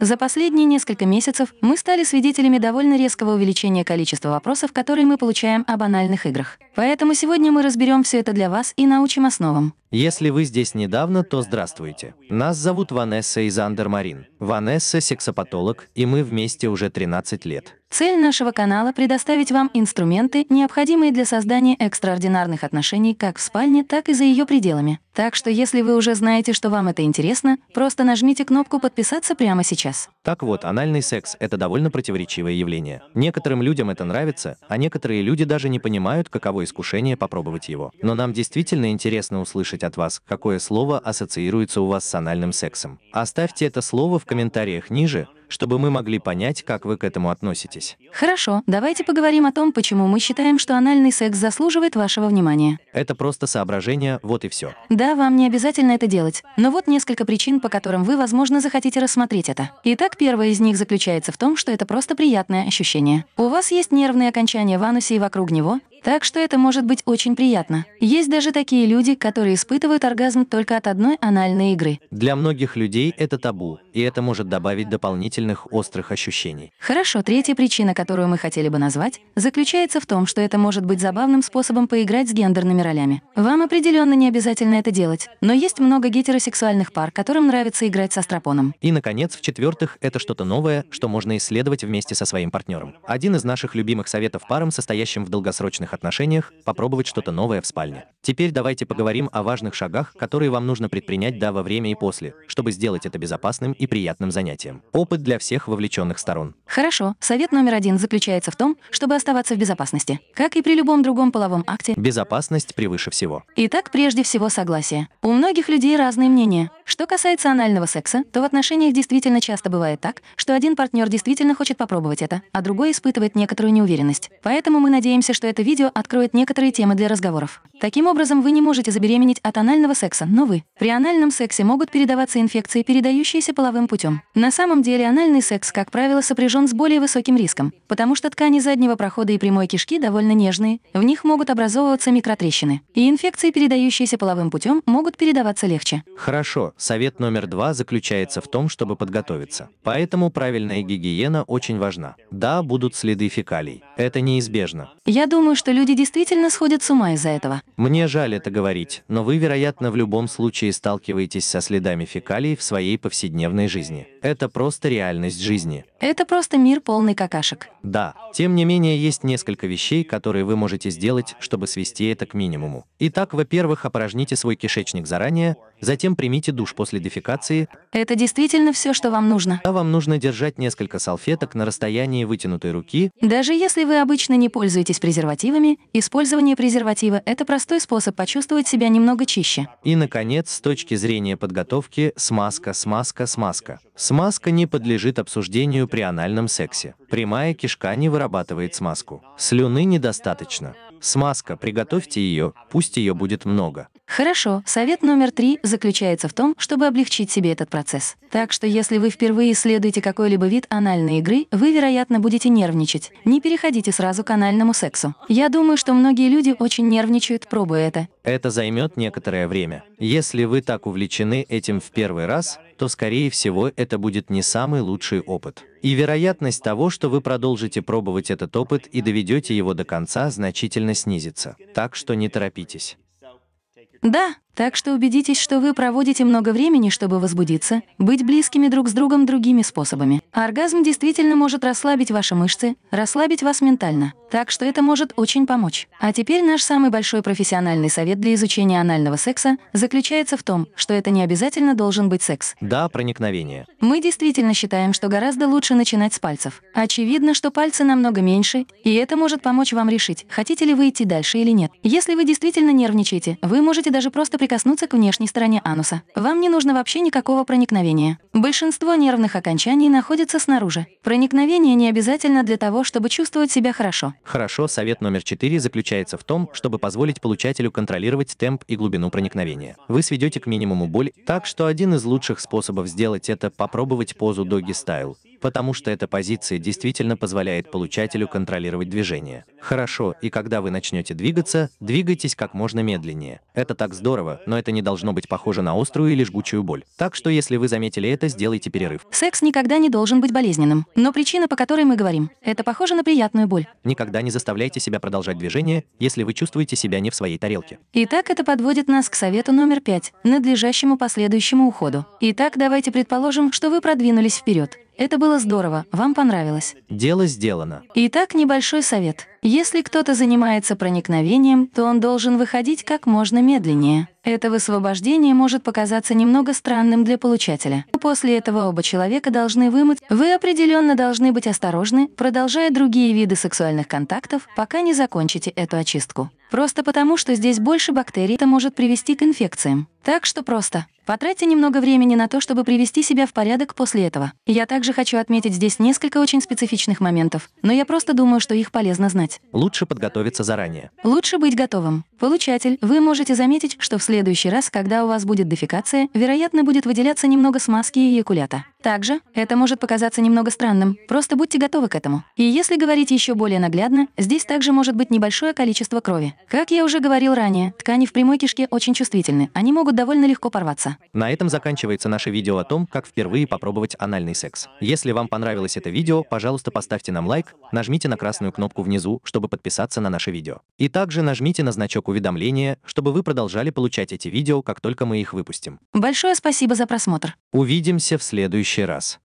За последние несколько месяцев мы стали свидетелями довольно резкого увеличения количества вопросов, которые мы получаем о банальных играх. Поэтому сегодня мы разберем все это для вас и научим основам. Если вы здесь недавно, то здравствуйте. Нас зовут Ванесса из Андермарин. Ванесса – сексопатолог, и мы вместе уже 13 лет. Цель нашего канала — предоставить вам инструменты, необходимые для создания экстраординарных отношений как в спальне, так и за ее пределами. Так что если вы уже знаете, что вам это интересно, просто нажмите кнопку «Подписаться» прямо сейчас. Так вот, анальный секс — это довольно противоречивое явление. Некоторым людям это нравится, а некоторые люди даже не понимают, каково искушение попробовать его. Но нам действительно интересно услышать от вас, какое слово ассоциируется у вас с анальным сексом. Оставьте это слово в комментариях ниже, чтобы мы могли понять, как вы к этому относитесь. Хорошо, давайте поговорим о том, почему мы считаем, что анальный секс заслуживает вашего внимания. Это просто соображение, вот и все. Да, вам не обязательно это делать, но вот несколько причин, по которым вы, возможно, захотите рассмотреть это. Итак, первое из них заключается в том, что это просто приятное ощущение. У вас есть нервные окончания в анусе и вокруг него, так что это может быть очень приятно. Есть даже такие люди, которые испытывают оргазм только от одной анальной игры. Для многих людей это табу, и это может добавить дополнительных острых ощущений. Хорошо, третья причина, которую мы хотели бы назвать, заключается в том, что это может быть забавным способом поиграть с гендерными ролями. Вам определенно не обязательно это делать, но есть много гетеросексуальных пар, которым нравится играть со стропоном. И, наконец, в-четвертых, это что-то новое, что можно исследовать вместе со своим партнером. Один из наших любимых советов парам, состоящим в долгосрочных семейных отношениях, попробовать что-то новое в спальне. Теперь давайте поговорим о важных шагах, которые вам нужно предпринять да во время и после, чтобы сделать это безопасным и приятным занятием. Опыт для всех вовлеченных сторон. Хорошо. Совет номер один заключается в том, чтобы оставаться в безопасности. Как и при любом другом половом акте. Безопасность превыше всего. Итак, прежде всего согласие. У многих людей разные мнения. Что касается анального секса, то в отношениях действительно часто бывает так, что один партнер действительно хочет попробовать это, а другой испытывает некоторую неуверенность. Поэтому мы надеемся, что это видео видео откроет некоторые темы для разговоров. Таким образом, вы не можете забеременеть от анального секса, но вы. При анальном сексе могут передаваться инфекции, передающиеся половым путем. На самом деле анальный секс, как правило, сопряжен с более высоким риском, потому что ткани заднего прохода и прямой кишки довольно нежные, в них могут образовываться микротрещины. И инфекции, передающиеся половым путем, могут передаваться легче. Хорошо, совет номер два заключается в том, чтобы подготовиться. Поэтому правильная гигиена очень важна. Да, будут следы фекалий. Это неизбежно. Я думаю, что что люди действительно сходят с ума из-за этого. Мне жаль это говорить, но вы, вероятно, в любом случае сталкиваетесь со следами фекалий в своей повседневной жизни. Это просто реальность жизни. Это просто мир полный какашек. Да. Тем не менее, есть несколько вещей, которые вы можете сделать, чтобы свести это к минимуму. Итак, во-первых, опорожните свой кишечник заранее, затем примите душ после дефекации. Это действительно все, что вам нужно. А вам нужно держать несколько салфеток на расстоянии вытянутой руки. Даже если вы обычно не пользуетесь презервативами, женщинами, использование презерватива – это простой способ почувствовать себя немного чище. И, наконец, с точки зрения подготовки, смазка, смазка, смазка. Смазка не подлежит обсуждению при анальном сексе. Прямая кишка не вырабатывает смазку. Слюны недостаточно. Смазка, приготовьте ее, пусть ее будет много. Хорошо, совет номер три заключается в том, чтобы облегчить себе этот процесс. Так что если вы впервые исследуете какой-либо вид анальной игры, вы, вероятно, будете нервничать. Не переходите сразу к анальному сексу. Я думаю, что многие люди очень нервничают, пробуя это. Это займет некоторое время. Если вы так увлечены этим в первый раз, то скорее всего это будет не самый лучший опыт. И вероятность того, что вы продолжите пробовать этот опыт и доведете его до конца, значительно снизится. Так что не торопитесь. Да, так что убедитесь, что вы проводите много времени, чтобы возбудиться, быть близкими друг с другом другими способами. Оргазм действительно может расслабить ваши мышцы, расслабить вас ментально. Так что это может очень помочь. А теперь наш самый большой профессиональный совет для изучения анального секса заключается в том, что это не обязательно должен быть секс. Да, проникновение. Мы действительно считаем, что гораздо лучше начинать с пальцев. Очевидно, что пальцы намного меньше, и это может помочь вам решить, хотите ли вы идти дальше или нет. Если вы действительно нервничаете, вы можете даже просто прикоснуться к внешней стороне ануса. Вам не нужно вообще никакого проникновения. Большинство нервных окончаний находится снаружи. Проникновение не обязательно для того, чтобы чувствовать себя хорошо. Хорошо, совет номер четыре заключается в том, чтобы позволить получателю контролировать темп и глубину проникновения. Вы сведете к минимуму боль, так что один из лучших способов сделать это – попробовать позу доги стайл потому что эта позиция действительно позволяет получателю контролировать движение. Хорошо, и когда вы начнете двигаться, двигайтесь как можно медленнее. Это так здорово, но это не должно быть похоже на острую или жгучую боль. Так что если вы заметили это, сделайте перерыв. Секс никогда не должен быть болезненным. Но причина, по которой мы говорим, это похоже на приятную боль. Никогда не заставляйте себя продолжать движение, если вы чувствуете себя не в своей тарелке. Итак, это подводит нас к совету номер пять – надлежащему последующему уходу. Итак, давайте предположим, что вы продвинулись вперед. Это было здорово, вам понравилось. Дело сделано. Итак, небольшой совет. Если кто-то занимается проникновением, то он должен выходить как можно медленнее. Это высвобождение может показаться немного странным для получателя. После этого оба человека должны вымыть. Вы определенно должны быть осторожны, продолжая другие виды сексуальных контактов, пока не закончите эту очистку. Просто потому, что здесь больше бактерий, это может привести к инфекциям. Так что просто. Потратьте немного времени на то, чтобы привести себя в порядок после этого. Я также хочу отметить здесь несколько очень специфичных моментов, но я просто думаю, что их полезно знать делать. Лучше подготовиться заранее. Лучше быть готовым. Получатель, вы можете заметить, что в следующий раз, когда у вас будет дефекация, вероятно, будет выделяться немного смазки и якулята. Также это может показаться немного странным, просто будьте готовы к этому. И если говорить еще более наглядно, здесь также может быть небольшое количество крови. Как я уже говорил ранее, ткани в прямой кишке очень чувствительны, они могут довольно легко порваться. На этом заканчивается наше видео о том, как впервые попробовать анальный секс. Если вам понравилось это видео, пожалуйста, поставьте нам лайк, нажмите на красную кнопку внизу, чтобы подписаться на наше видео. И также нажмите на значок уведомления, чтобы вы продолжали получать эти видео, как только мы их выпустим. Большое спасибо за просмотр. Увидимся в следующем следующий раз.